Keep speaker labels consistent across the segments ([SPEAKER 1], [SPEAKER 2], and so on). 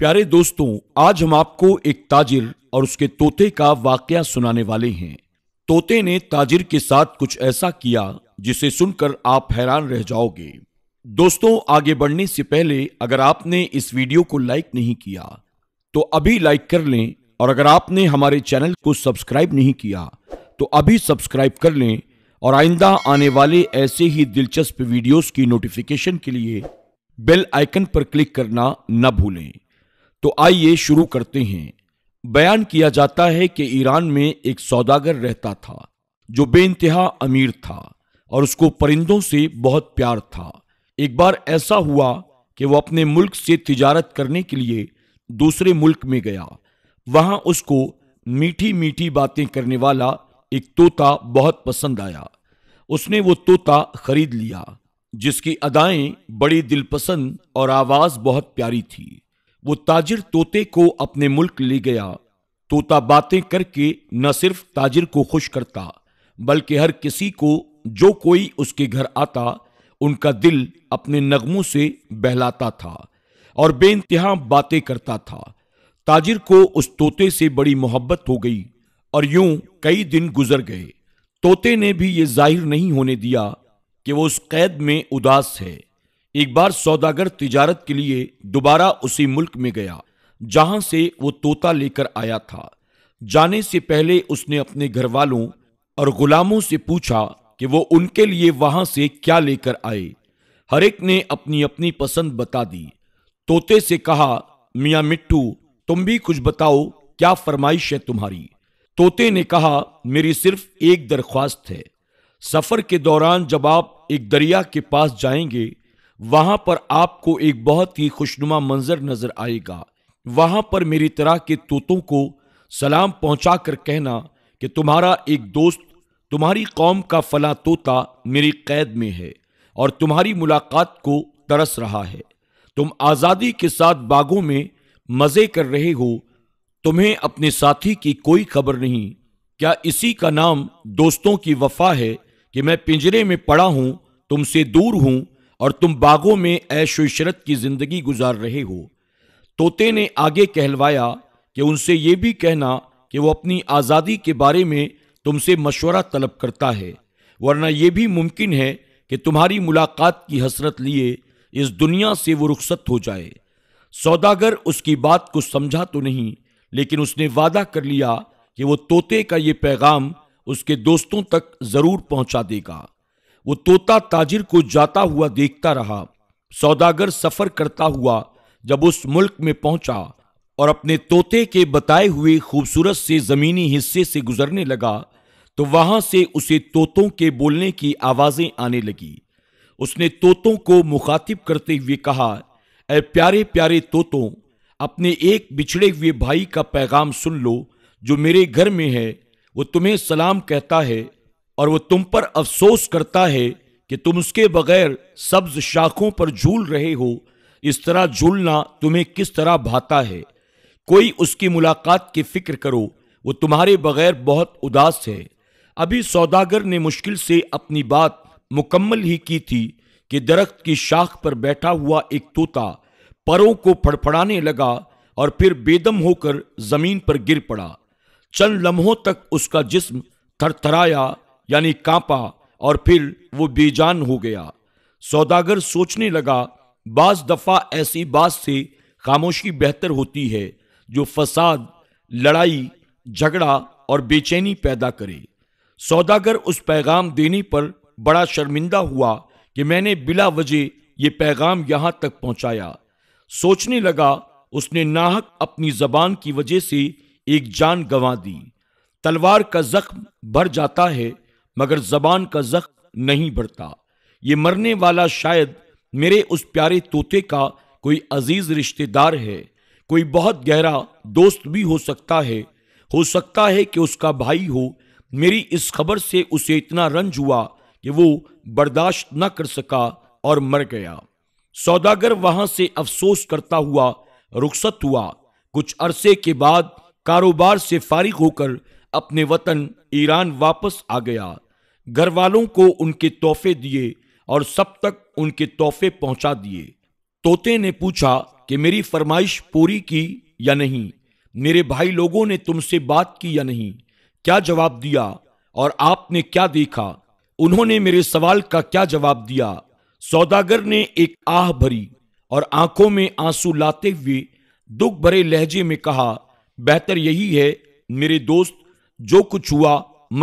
[SPEAKER 1] प्यारे दोस्तों आज हम आपको एक ताजिर और उसके तोते का वाकया सुनाने वाले हैं तोते ने ताजिर के साथ कुछ ऐसा किया जिसे सुनकर आप हैरान रह जाओगे दोस्तों आगे बढ़ने से पहले अगर आपने इस वीडियो को लाइक नहीं किया तो अभी लाइक कर लें और अगर आपने हमारे चैनल को सब्सक्राइब नहीं किया तो अभी सब्सक्राइब कर लें और आइंदा आने वाले ऐसे ही दिलचस्प वीडियोस की नोटिफिकेशन के लिए बेल आइकन पर क्लिक करना न भूलें तो आइए शुरू करते हैं बयान किया जाता है कि ईरान में एक सौदागर रहता था जो बेानतहा अमीर था और उसको परिंदों से बहुत प्यार था एक बार ऐसा हुआ कि वो अपने मुल्क से तिजारत करने के लिए दूसरे मुल्क में गया वहां उसको मीठी मीठी बातें करने वाला एक तोता बहुत पसंद आया उसने वो तोता खरीद लिया जिसकी अदाएं बड़ी दिलपसंद और आवाज बहुत प्यारी थी वो ताजिर तोते को अपने मुल्क ले गया तोता बातें करके न सिर्फ ताजिर को खुश करता बल्कि हर किसी को जो कोई उसके घर आता उनका दिल अपने नगमों से बहलाता था और बेानतहा बातें करता था ताजिर को उस तोते से बड़ी मोहब्बत हो गई और यूं कई दिन गुजर गए तोते ने भी ये जाहिर नहीं होने दिया कि वो उस कैद में उदास है एक बार सौदागर तिजारत के लिए दोबारा उसी मुल्क में गया जहां से वो तोता लेकर आया था जाने से पहले उसने अपने घर वालों और गुलामों से पूछा कि वो उनके लिए वहां से क्या लेकर आए हर एक ने अपनी अपनी पसंद बता दी तोते से कहा मिया मिट्टू तुम भी कुछ बताओ क्या फरमाइश है तुम्हारी तोते ने कहा मेरी सिर्फ एक दरख्वास्त है सफर के दौरान जब आप एक दरिया के पास जाएंगे वहां पर आपको एक बहुत ही खुशनुमा मंजर नजर आएगा वहां पर मेरी तरह के तोतों को सलाम पहुंचाकर कहना कि तुम्हारा एक दोस्त तुम्हारी कौम का फला तोता मेरी कैद में है और तुम्हारी मुलाकात को तरस रहा है तुम आज़ादी के साथ बागों में मज़े कर रहे हो तुम्हें अपने साथी की कोई खबर नहीं क्या इसी का नाम दोस्तों की वफा है कि मैं पिंजरे में पड़ा हूं तुमसे दूर हूं और तुम बागों में ऐशरत की जिंदगी गुजार रहे हो तोते ने आगे कहलवाया कि उनसे ये भी कहना कि वो अपनी आज़ादी के बारे में तुमसे मशवरा तलब करता है वरना यह भी मुमकिन है कि तुम्हारी मुलाकात की हसरत लिए इस दुनिया से वो रुखसत हो जाए सौदागर उसकी बात को समझा तो नहीं लेकिन उसने वादा कर लिया कि वो तोते का ये पैगाम उसके दोस्तों तक ज़रूर पहुंचा देगा वो तोता ताजिर को जाता हुआ देखता रहा सौदागर सफर करता हुआ जब उस मुल्क में पहुंचा और अपने तोते के बताए हुए खूबसूरत से जमीनी हिस्से से गुजरने लगा तो वहां से उसे तोतों के बोलने की आवाजें आने लगी उसने तोतों को मुखातिब करते हुए कहा ए प्यारे प्यारे तोतों अपने एक बिछड़े हुए भाई का पैगाम सुन लो जो मेरे घर में है वो तुम्हें सलाम कहता है और वो तुम पर अफसोस करता है कि तुम उसके बगैर सब्ज शाखों पर झूल रहे हो इस तरह झूलना तुम्हें किस तरह भाता है कोई उसकी मुलाकात की फिक्र करो वो तुम्हारे बगैर बहुत उदास है अभी सौदागर ने मुश्किल से अपनी बात मुकम्मल ही की थी कि दरख्त की शाख पर बैठा हुआ एक तोता परों को फड़फड़ाने लगा और फिर बेदम होकर जमीन पर गिर पड़ा चंद लम्हों तक उसका जिस्म थरथराया यानी कांपा और फिर वो बेजान हो गया सौदागर सोचने लगा बाज दफा ऐसी बात से खामोशी बेहतर होती है जो फसाद लड़ाई झगड़ा और बेचैनी पैदा करे सौदागर उस पैगाम देने पर बड़ा शर्मिंदा हुआ कि मैंने बिला वजह ये पैगाम यहाँ तक पहुँचाया सोचने लगा उसने नाहक अपनी जबान की वजह से एक जान गंवा दी तलवार का जख्म भर जाता है मगर जबान का जख्म नहीं बढ़ता ये मरने वाला शायद मेरे उस प्यारे तोते का कोई अजीज रिश्तेदार है कोई बहुत गहरा दोस्त भी हो सकता है हो सकता है कि उसका भाई हो मेरी इस खबर से उसे इतना रंज हुआ कि वो बर्दाश्त न कर सका और मर गया सौदागर वहां से अफसोस करता हुआ रुखसत हुआ कुछ अरसे के बाद कारोबार से फारिग होकर अपने वतन ईरान वापस आ गया घर वालों को उनके तोहफे दिए और सब तक उनके तोहफे पहुंचा दिए तोते ने पूछा कि मेरी फरमाइश पूरी की या नहीं मेरे भाई लोगों ने तुमसे बात की या नहीं क्या जवाब दिया और आपने क्या देखा उन्होंने मेरे सवाल का क्या जवाब दिया सौदागर ने एक आह भरी और आंखों में आंसू लाते हुए दुख भरे लहजे में कहा बेहतर यही है मेरे दोस्त जो कुछ हुआ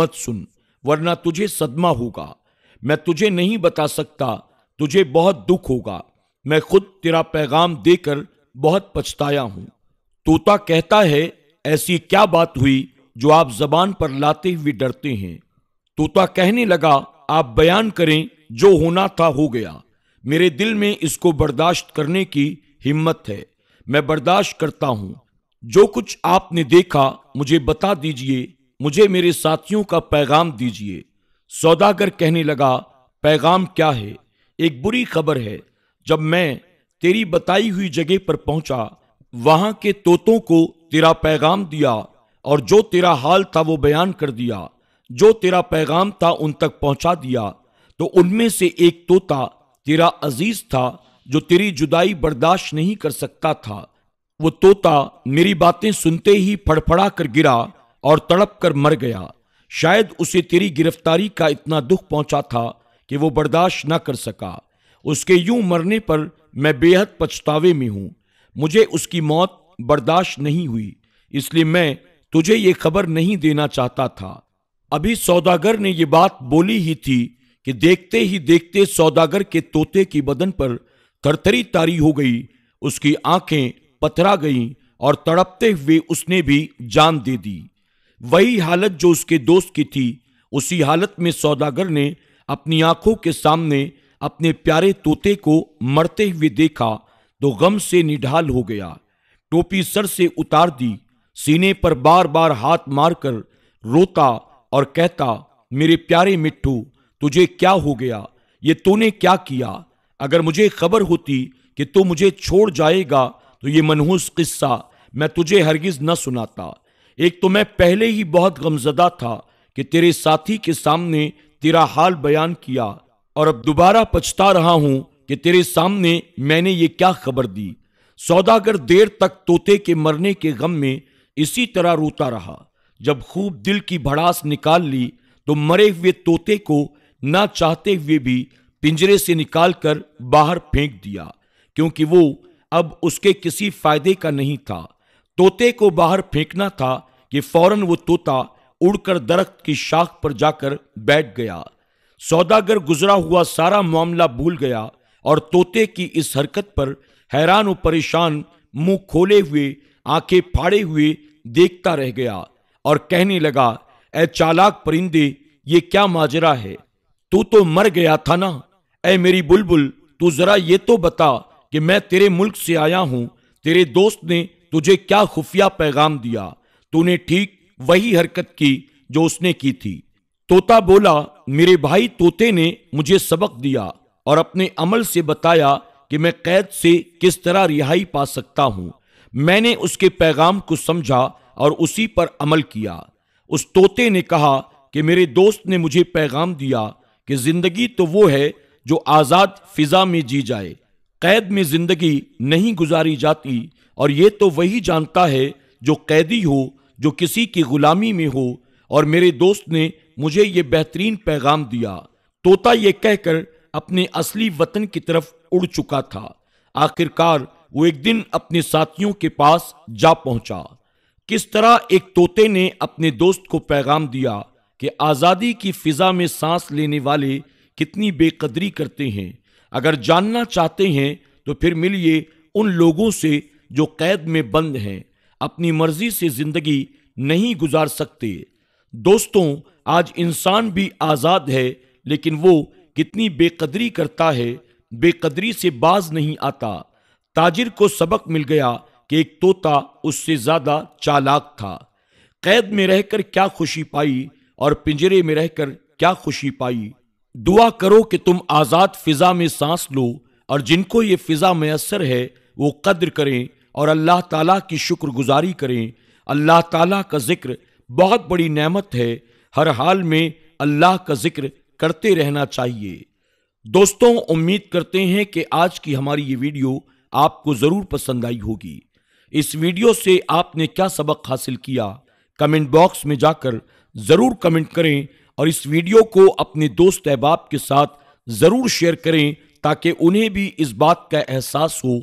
[SPEAKER 1] मत सुन वरना तुझे सदमा होगा मैं तुझे नहीं बता सकता तुझे बहुत दुख होगा मैं खुद तेरा पैगाम देकर बहुत पछताया हूं तोता कहता है ऐसी क्या बात हुई जो आप जबान पर लाते हुए डरते हैं तोता कहने लगा आप बयान करें जो होना था हो गया मेरे दिल में इसको बर्दाश्त करने की हिम्मत है मैं बर्दाश्त करता हूं जो कुछ आपने देखा मुझे बता दीजिए मुझे मेरे साथियों का पैगाम दीजिए सौदागर कहने लगा पैगाम क्या है एक बुरी खबर है जब मैं तेरी बताई हुई जगह पर पहुंचा वहां के तोतों को तेरा पैगाम दिया और जो तेरा हाल था वो बयान कर दिया जो तेरा पैगाम था उन तक पहुंचा दिया तो उनमें से एक तोता तेरा अजीज था जो तेरी जुदाई बर्दाश्त नहीं कर सकता था वो तोता मेरी बातें सुनते ही फड़फड़ा कर गिरा और तड़प कर मर गया शायद उसे तेरी गिरफ्तारी का इतना दुख पहुंचा था कि वो बर्दाश्त न कर सका उसके यूं मरने पर मैं बेहद पछतावे में हूं मुझे उसकी मौत बर्दाश्त नहीं हुई इसलिए मैं तुझे ये खबर नहीं देना चाहता था अभी सौदागर ने यह बात बोली ही थी कि देखते ही देखते सौदागर के तोते की बदन पर थरथरी तारी हो गई उसकी आंखें पथरा गईं और तड़पते हुए उसने भी जान दे दी वही हालत जो उसके दोस्त की थी उसी हालत में सौदागर ने अपनी आंखों के सामने अपने प्यारे तोते को मरते हुए देखा तो गम से निढाल हो गया टोपी सर से उतार दी सीने पर बार बार हाथ मारकर रोता और कहता मेरे प्यारे मिट्टू तुझे क्या हो गया ये तूने क्या किया अगर मुझे खबर होती कि तू मुझे छोड़ जाएगा तो ये मनहूस किस्सा मैं तुझे हरगिज न सुनाता एक तो मैं पहले ही बहुत गमजदा था कि तेरे साथी के सामने तेरा हाल बयान किया और अब दोबारा पछता रहा हूं कि तेरे सामने मैंने ये क्या खबर दी सौदागर देर तक तोते के मरने के गम में इसी तरह रोता रहा जब खूब दिल की भड़ास निकाल ली तो मरे हुए तोते को ना चाहते हुए भी पिंजरे से निकालकर बाहर फेंक दिया क्योंकि वो अब उसके किसी फायदे का नहीं था तोते को बाहर फेंकना था कि फौरन वो तोता उड़कर दरख्त की शाख पर जाकर बैठ गया सौदागर गुजरा हुआ सारा मामला भूल गया और तोते की इस हरकत पर हैरान और परेशान मुंह खोले हुए आंखें फाड़े हुए देखता रह गया और कहने लगा ए चालाक परिंदे ये क्या माजरा है तू तो मर गया था ना ए मेरी बुलबुल तू जरा ये तो बता कि मैं तेरे मुल्क से आया हूं तेरे दोस्त ने तुझे क्या खुफिया पैगाम दिया तूने ठीक वही हरकत की जो उसने की थी तोता बोला मेरे भाई तोते ने मुझे सबक दिया और अपने अमल से बताया कि मैं कैद से किस तरह रिहाई पा सकता हूं मैंने उसके पैगाम को समझा और उसी पर अमल किया उस तोते ने कहा कि मेरे दोस्त ने मुझे पैगाम दिया कि जिंदगी तो वो है जो आज़ाद फिजा में जी जाए कैद में जिंदगी नहीं गुजारी जाती और ये तो वही जानता है जो कैदी हो जो किसी की गुलामी में हो और मेरे दोस्त ने मुझे ये बेहतरीन पैगाम दिया तोता ये कहकर अपने असली वतन की तरफ उड़ चुका था आखिरकार वो एक दिन अपने साथियों के पास जा पहुंचा किस तरह एक तोते ने अपने दोस्त को पैगाम दिया कि आज़ादी की फिजा में सांस लेने वाले कितनी बेकदरी करते हैं अगर जानना चाहते हैं तो फिर मिलिए उन लोगों से जो कैद में बंद हैं अपनी मर्जी से जिंदगी नहीं गुजार सकते दोस्तों आज इंसान भी आज़ाद है लेकिन वो कितनी बेकदरी करता है बेकदरी से बाज नहीं आता ताजिर को सबक मिल गया कि एक तोता उससे ज़्यादा चालाक था कैद में रहकर क्या खुशी पाई और पिंजरे में रहकर क्या खुशी पाई दुआ करो कि तुम आज़ाद फिज़ा में सांस लो और जिनको ये फिज़ा मैसर है वो कद्र करें और अल्लाह ताला की शुक्रगुजारी करें अल्लाह ताला का ज़िक्र बहुत बड़ी नेमत है हर हाल में अल्लाह का ज़िक्र करते रहना चाहिए दोस्तों उम्मीद करते हैं कि आज की हमारी ये वीडियो आपको ज़रूर पसंद आई होगी इस वीडियो से आपने क्या सबक हासिल किया कमेंट बॉक्स में जाकर ज़रूर कमेंट करें और इस वीडियो को अपने दोस्त अहबाब के साथ ज़रूर शेयर करें ताकि उन्हें भी इस बात का एहसास हो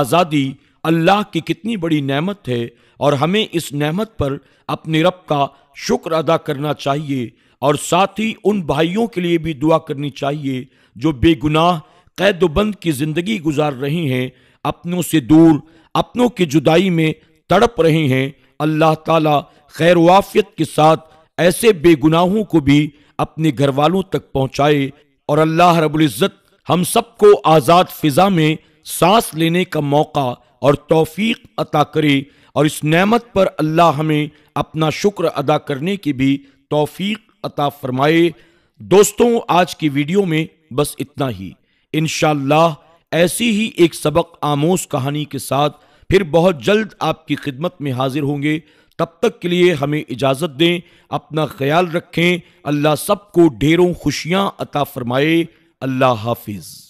[SPEAKER 1] आज़ादी अल्लाह की कितनी बड़ी नेमत है और हमें इस नेमत पर अपने रब का शुक्र अदा करना चाहिए और साथ ही उन भाइयों के लिए भी दुआ करनी चाहिए जो बेगुनाह कैदोबंद की ज़िंदगी गुजार रहे हैं अपनों से दूर अपनों की जुदाई में तड़प रहे हैं अल्लाह ताला खैर वाफियत के साथ ऐसे बेगुनाहों को भी अपने घर वालों तक पहुंचाए और अल्लाह रबुल्ज़त हम सबको आज़ाद फ़िज़ा में सांस लेने का मौका और तौफीक अता करे और इस नेमत पर अल्लाह हमें अपना शुक्र अदा करने की भी तौफीक अता फरमाए दोस्तों आज की वीडियो में बस इतना ही इन ऐसी ही एक सबक आमोज कहानी के साथ फिर बहुत जल्द आपकी खिदमत में हाजिर होंगे तब तक के लिए हमें इजाज़त दें अपना ख्याल रखें अल्लाह सबको ढेरों खुशियाँ अता फरमाए अल्लाह हाफिज़